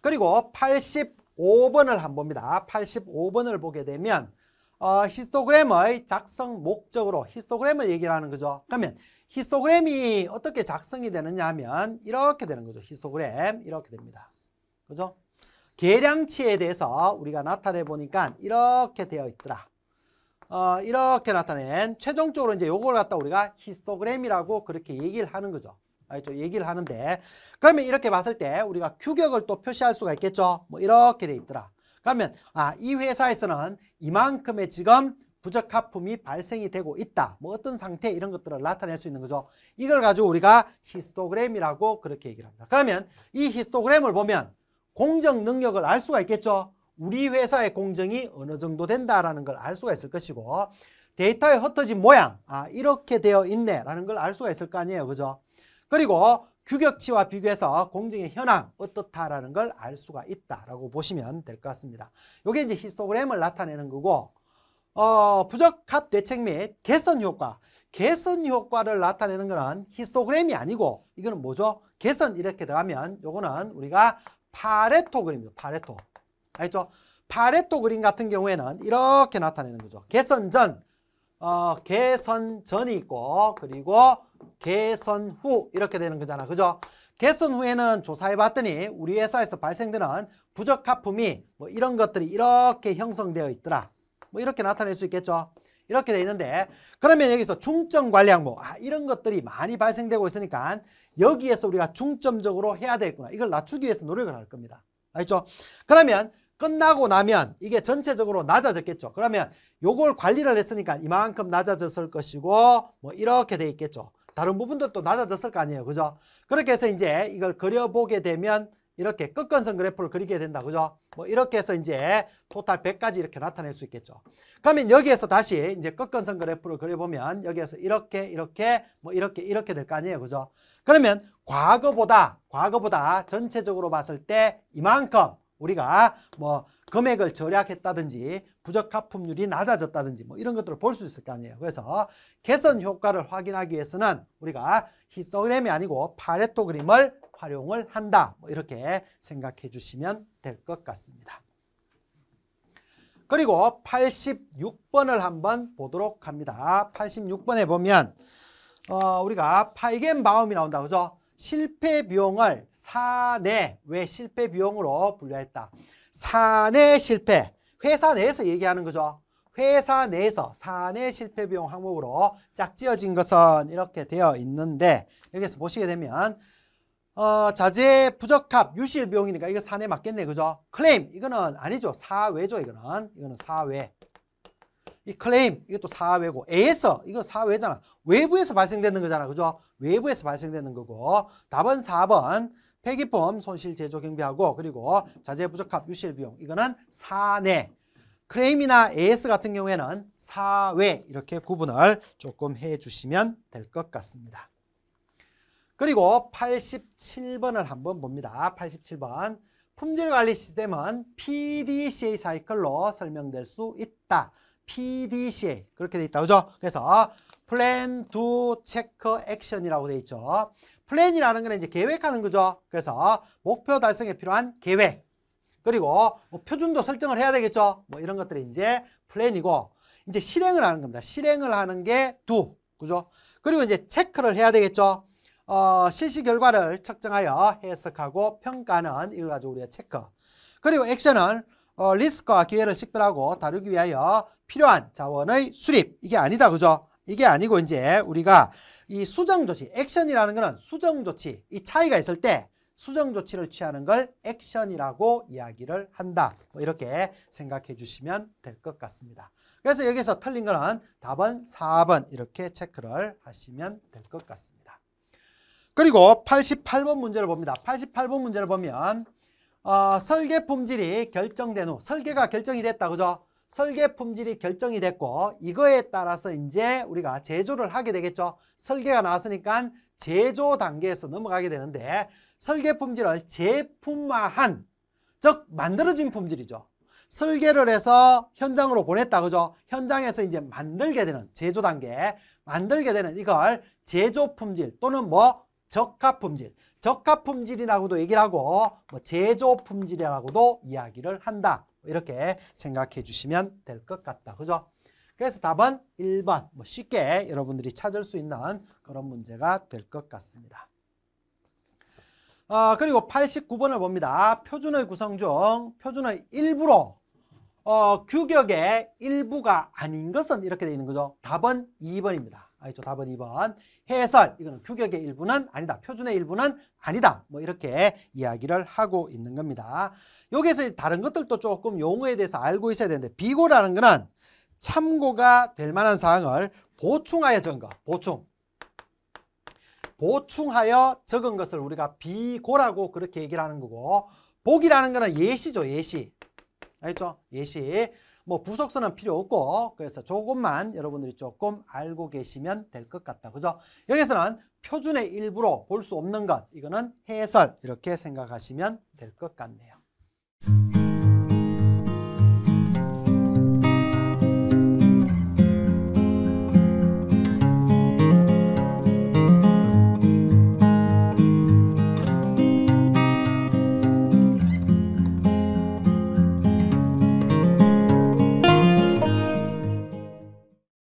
그리고 85번을 한 봅니다. 85번을 보게 되면 어, 히스토그램의 작성 목적으로 히스토그램을 얘기를 하는 거죠. 그러면 히스토그램이 어떻게 작성이 되느냐 하면 이렇게 되는 거죠. 히스토그램 이렇게 됩니다. 그죠? 계량치에 대해서 우리가 나타내 보니까 이렇게 되어 있더라. 어, 이렇게 나타낸 최종적으로 이제 요걸 갖다 우리가 히스토그램이라고 그렇게 얘기를 하는 거죠. 알죠? 얘기를 하는데 그러면 이렇게 봤을 때 우리가 규격을 또 표시할 수가 있겠죠. 뭐 이렇게 돼 있더라. 그러면 아, 이 회사에서는 이만큼의 지금 부적합품이 발생이 되고 있다. 뭐 어떤 상태 이런 것들을 나타낼 수 있는 거죠. 이걸 가지고 우리가 히스토그램이라고 그렇게 얘기를 합니다. 그러면 이 히스토그램을 보면 공정 능력을 알 수가 있겠죠. 우리 회사의 공정이 어느 정도 된다라는 걸 알 수가 있을 것이고 데이터의 흩어진 모양, 아 이렇게 되어 있네라는 걸 알 수가 있을 거 아니에요. 그죠? 그리고 규격치와 비교해서 공정의 현황 어떻다라는 걸 알 수가 있다라고 보시면 될 것 같습니다. 이게 이제 히스토그램을 나타내는 거고 어, 부적합 대책 및 개선 효과. 개선 효과를 나타내는 것은 히스토그램이 아니고 이거는 뭐죠? 개선 이렇게 들어가면 요거는 우리가 파레토 그림이죠. 파레토. 알죠? 파레토 그림 같은 경우에는 이렇게 나타내는 거죠. 개선 전, 어, 개선 전이 있고 그리고 개선 후 이렇게 되는 거잖아. 그죠? 개선 후에는 조사해봤더니 우리 회사에서 발생되는 부적합품이 뭐 이런 것들이 이렇게 형성되어 있더라. 뭐 이렇게 나타낼 수 있겠죠. 이렇게 돼 있는데 그러면 여기서 중점 관리 항목 아, 이런 것들이 많이 발생되고 있으니까 여기에서 우리가 중점적으로 해야 되겠구나. 이걸 낮추기 위해서 노력을 할 겁니다. 알죠? 그러면 끝나고 나면 이게 전체적으로 낮아졌겠죠. 그러면 요걸 관리를 했으니까 이만큼 낮아졌을 것이고 뭐 이렇게 돼 있겠죠. 다른 부분들도 낮아졌을 거 아니에요. 그죠? 그렇게 해서 이제 이걸 그려보게 되면 이렇게 끝건선 그래프를 그리게 된다. 그죠? 뭐 이렇게 해서 이제 토탈 100까지 이렇게 나타낼 수 있겠죠. 그러면 여기에서 다시 이제 끝건선 그래프를 그려보면 여기에서 이렇게 이렇게 뭐 이렇게 이렇게 될 거 아니에요. 그죠? 그러면 과거보다 과거보다 전체적으로 봤을 때 이만큼 우리가 뭐 금액을 절약했다든지 부적합품률이 낮아졌다든지 뭐 이런 것들을 볼 수 있을 거 아니에요. 그래서 개선 효과를 확인하기 위해서는 우리가 히스토그램이 아니고 파레토 그림을 활용을 한다. 뭐 이렇게 생각해 주시면 될 것 같습니다. 그리고 86번을 한번 보도록 합니다. 86번에 보면 어, 우리가 파이겐바움이 나온다. 그죠? 실패 비용을 사내 왜 실패 비용으로 분류했다. 사내 실패 회사 내에서 얘기하는 거죠. 회사 내에서 사내 실패 비용 항목으로 짝지어진 것은 이렇게 되어 있는데 여기서 보시게 되면 어, 자재 부적합 유실 비용이니까 이거 사내 맞겠네 그죠? 클레임 이거는 아니죠 사외죠 이거는 이거는 사외 이 클레임 이것도 사외고 에서 이거 사외잖아 외부에서 발생되는 거잖아 그죠 외부에서 발생되는 거고 답은 4번 폐기품 손실 제조 경비하고 그리고 자재 부적합 유실 비용 이거는 사내 크레임이나 AS 같은 경우에는 사외 이렇게 구분을 조금 해주시면 될 것 같습니다. 그리고 87번을 한번 봅니다. 87번 품질 관리 시스템은 PDCA 사이클로 설명될 수 있다. PDCA 그렇게 돼 있다. 그죠? 그래서 플랜, 두, 체크, 액션이라고 돼 있죠. 플랜이라는 건 이제 계획하는 거죠. 그래서 목표 달성에 필요한 계획. 그리고 뭐 표준도 설정을 해야 되겠죠. 뭐 이런 것들이 이제 플랜이고 이제 실행을 하는 겁니다. 실행을 하는 게 두. 그죠? 그리고 이제 체크를 해야 되겠죠. 어, 실시 결과를 측정하여 해석하고 평가는 이걸 가지고 우리가 체크. 그리고 액션은 어, 리스크와 기회를 식별하고 다루기 위하여 필요한 자원의 수립. 이게 아니다. 그죠? 이게 아니고 이제 우리가 이 수정 조치, 액션이라는 거는 수정 조치. 이 차이가 있을 때 수정 조치를 취하는 걸 액션이라고 이야기를 한다. 뭐 이렇게 생각해 주시면 될 것 같습니다. 그래서 여기서 틀린 거는 답은 4번 이렇게 체크를 하시면 될 것 같습니다. 그리고 88번 문제를 봅니다. 88번 문제를 보면 어, 설계 품질이 결정된 후 설계가 결정이 됐다. 그죠? 설계 품질이 결정이 됐고 이거에 따라서 이제 우리가 제조를 하게 되겠죠. 설계가 나왔으니까 제조 단계에서 넘어가게 되는데 설계 품질을 제품화한 즉 만들어진 품질이죠. 설계를 해서 현장으로 보냈다 그죠? 현장에서 이제 만들게 되는 제조 단계 만들게 되는 이걸 제조 품질 또는 뭐 적합 품질, 적합 품질이라고도 얘기를 하고 뭐 제조 품질이라고도 이야기를 한다. 뭐 이렇게 생각해 주시면 될 것 같다. 그죠? 그래서 답은 1번. 뭐 쉽게 여러분들이 찾을 수 있는 그런 문제가 될 것 같습니다. 어, 그리고 89번을 봅니다. 표준의 구성 중 표준의 일부로 어, 규격의 일부가 아닌 것은 이렇게 되어 있는 거죠. 답은 2번입니다. 알죠? 답은 2번. 해설, 이거는 규격의 일부는 아니다. 표준의 일부는 아니다. 뭐 이렇게 이야기를 하고 있는 겁니다. 여기서 에 다른 것들도 조금 용어에 대해서 알고 있어야 되는데 비고라는 거는 참고가 될 만한 사항을 보충하여 적은 것, 보충. 보충하여 적은 것을 우리가 비고라고 그렇게 얘기를 하는 거고 보기라는 거는 예시죠, 예시. 알죠 예시. 뭐 부속서는 필요 없고 그래서 조금만 여러분들이 조금 알고 계시면 될 것 같다. 그죠? 여기서는 표준의 일부로 볼 수 없는 것 이거는 해설 이렇게 생각하시면 될 것 같네요.